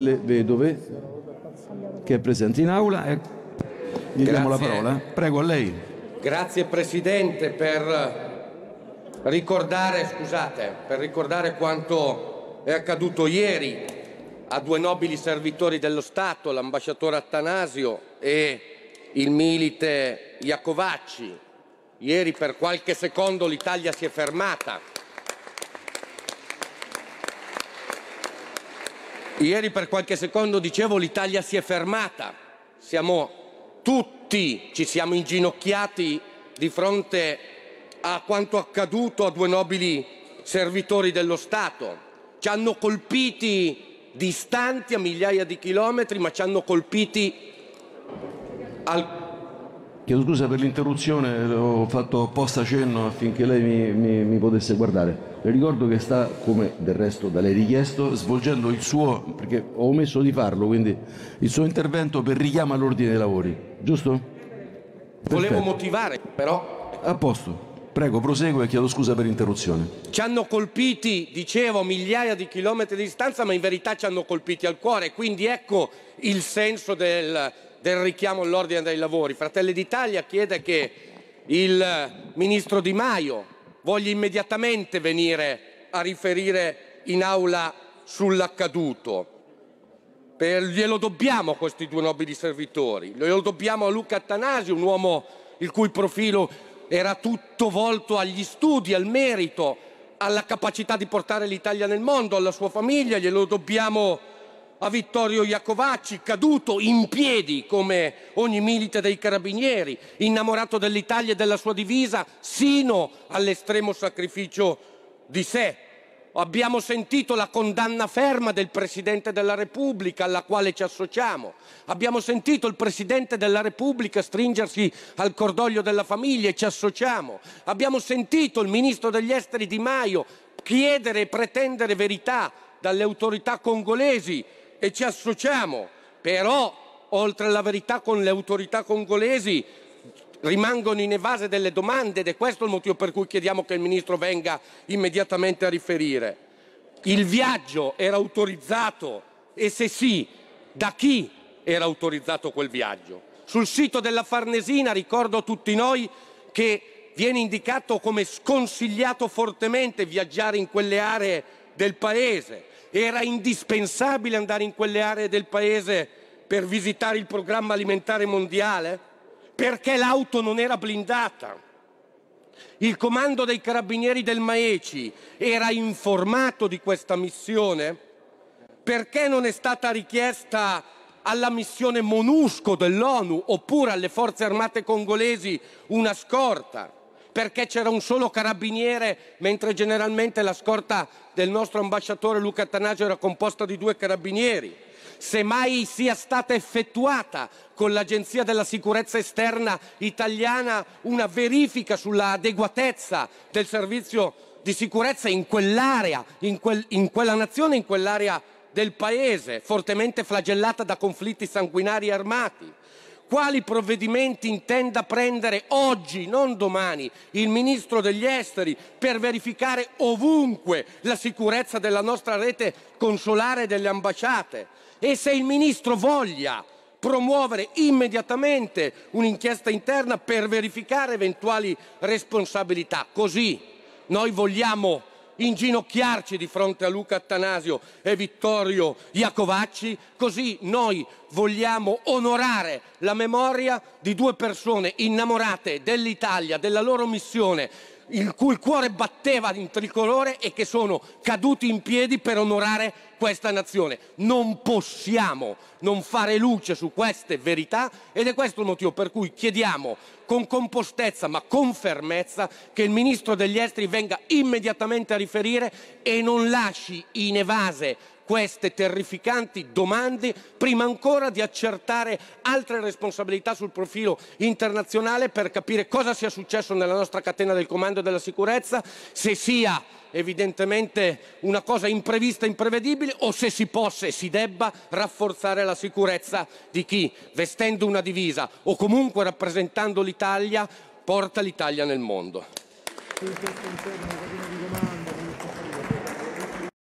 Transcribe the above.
le vedove che è presente in aula. E eh. gli diamo la parola. Prego a lei. Grazie Presidente per ricordare, scusate, per ricordare quanto è accaduto ieri a due nobili servitori dello Stato, l'ambasciatore Attanasio e il milite Iacovacci. Ieri per qualche secondo l'Italia si è fermata Ieri per qualche secondo dicevo l'Italia si è fermata, siamo tutti, ci siamo inginocchiati di fronte a quanto accaduto a due nobili servitori dello Stato. Ci hanno colpiti distanti a migliaia di chilometri, ma ci hanno colpiti al Chiedo scusa per l'interruzione, ho fatto apposta cenno affinché lei mi, mi, mi, potesse guardare. Le ricordo che sta, come del resto da lei richiesto, svolgendo il suo, perché ho omesso di farlo, quindi il suo intervento per richiamo all'ordine dei lavori, giusto? Volevo Perfetto. motivare, però. A posto. Prego, prosegue e chiedo scusa per l'interruzione. Ci hanno colpiti, dicevo, migliaia di chilometri di distanza, ma in verità ci hanno colpiti al cuore, quindi ecco il senso del, del richiamo all'ordine dei lavori. Fratelli d'Italia chiede che il ministro Di Maio voglia immediatamente venire a riferire in aula sull'accaduto. Per, glielo dobbiamo a questi due nobili servitori, glielo dobbiamo a Luca Attanasio, un uomo il cui profilo era tutto volto agli studi, al merito, alla capacità di portare l'Italia nel mondo, alla sua famiglia, glielo dobbiamo a Vittorio Iacovacci, caduto in piedi come ogni milite dei carabinieri, innamorato dell'Italia e della sua divisa, sino all'estremo sacrificio di sé. Abbiamo sentito la condanna ferma del Presidente della Repubblica alla quale ci associamo. Abbiamo sentito il Presidente della Repubblica stringersi al cordoglio della famiglia e ci associamo. Abbiamo sentito il Ministro degli Esteri Di Maio chiedere e pretendere verità dalle autorità congolesi e ci associamo, però oltre alla verità con le autorità congolesi rimangono in evase delle domande ed è questo il motivo per cui chiediamo che il Ministro venga immediatamente a riferire. Il viaggio era autorizzato e se sì, da chi era autorizzato quel viaggio? Sul sito della Farnesina ricordo a tutti noi che viene indicato come sconsigliato fortemente viaggiare in quelle aree del Paese era indispensabile andare in quelle aree del paese per visitare il programma alimentare mondiale? Perché l'auto non era blindata? Il comando dei carabinieri del Maeci era informato di questa missione? Perché non è stata richiesta alla missione MONUSCO dell'ONU oppure alle forze armate congolesi una scorta? perché c'era un solo carabiniere, mentre generalmente la scorta del nostro ambasciatore Luca Attanasio era composta di due carabinieri. Se mai sia stata effettuata con l'Agenzia della Sicurezza Esterna italiana una verifica sull'adeguatezza del servizio di sicurezza in quell'area, in, quel, in quella nazione, in quell'area del paese, fortemente flagellata da conflitti sanguinari armati quali provvedimenti intenda prendere oggi, non domani, il Ministro degli Esteri per verificare ovunque la sicurezza della nostra rete consolare e delle ambasciate e se il Ministro voglia promuovere immediatamente un'inchiesta interna per verificare eventuali responsabilità. Così noi vogliamo inginocchiarci di fronte a Luca Attanasio e Vittorio Iacovacci, così noi vogliamo onorare la memoria di due persone innamorate dell'Italia, della loro missione, il cui cuore batteva in tricolore e che sono caduti in piedi per onorare questa nazione. Non possiamo non fare luce su queste verità ed è questo il motivo per cui chiediamo con compostezza ma con fermezza che il ministro degli esteri venga immediatamente a riferire e non lasci in evase queste terrificanti domande prima ancora di accertare altre responsabilità sul profilo internazionale per capire cosa sia successo nella nostra catena del comando e della sicurezza, se sia evidentemente una cosa imprevista, e imprevedibile, o se si possa e si debba rafforzare la sicurezza di chi, vestendo una divisa o comunque rappresentando l'Italia, porta l'Italia nel mondo.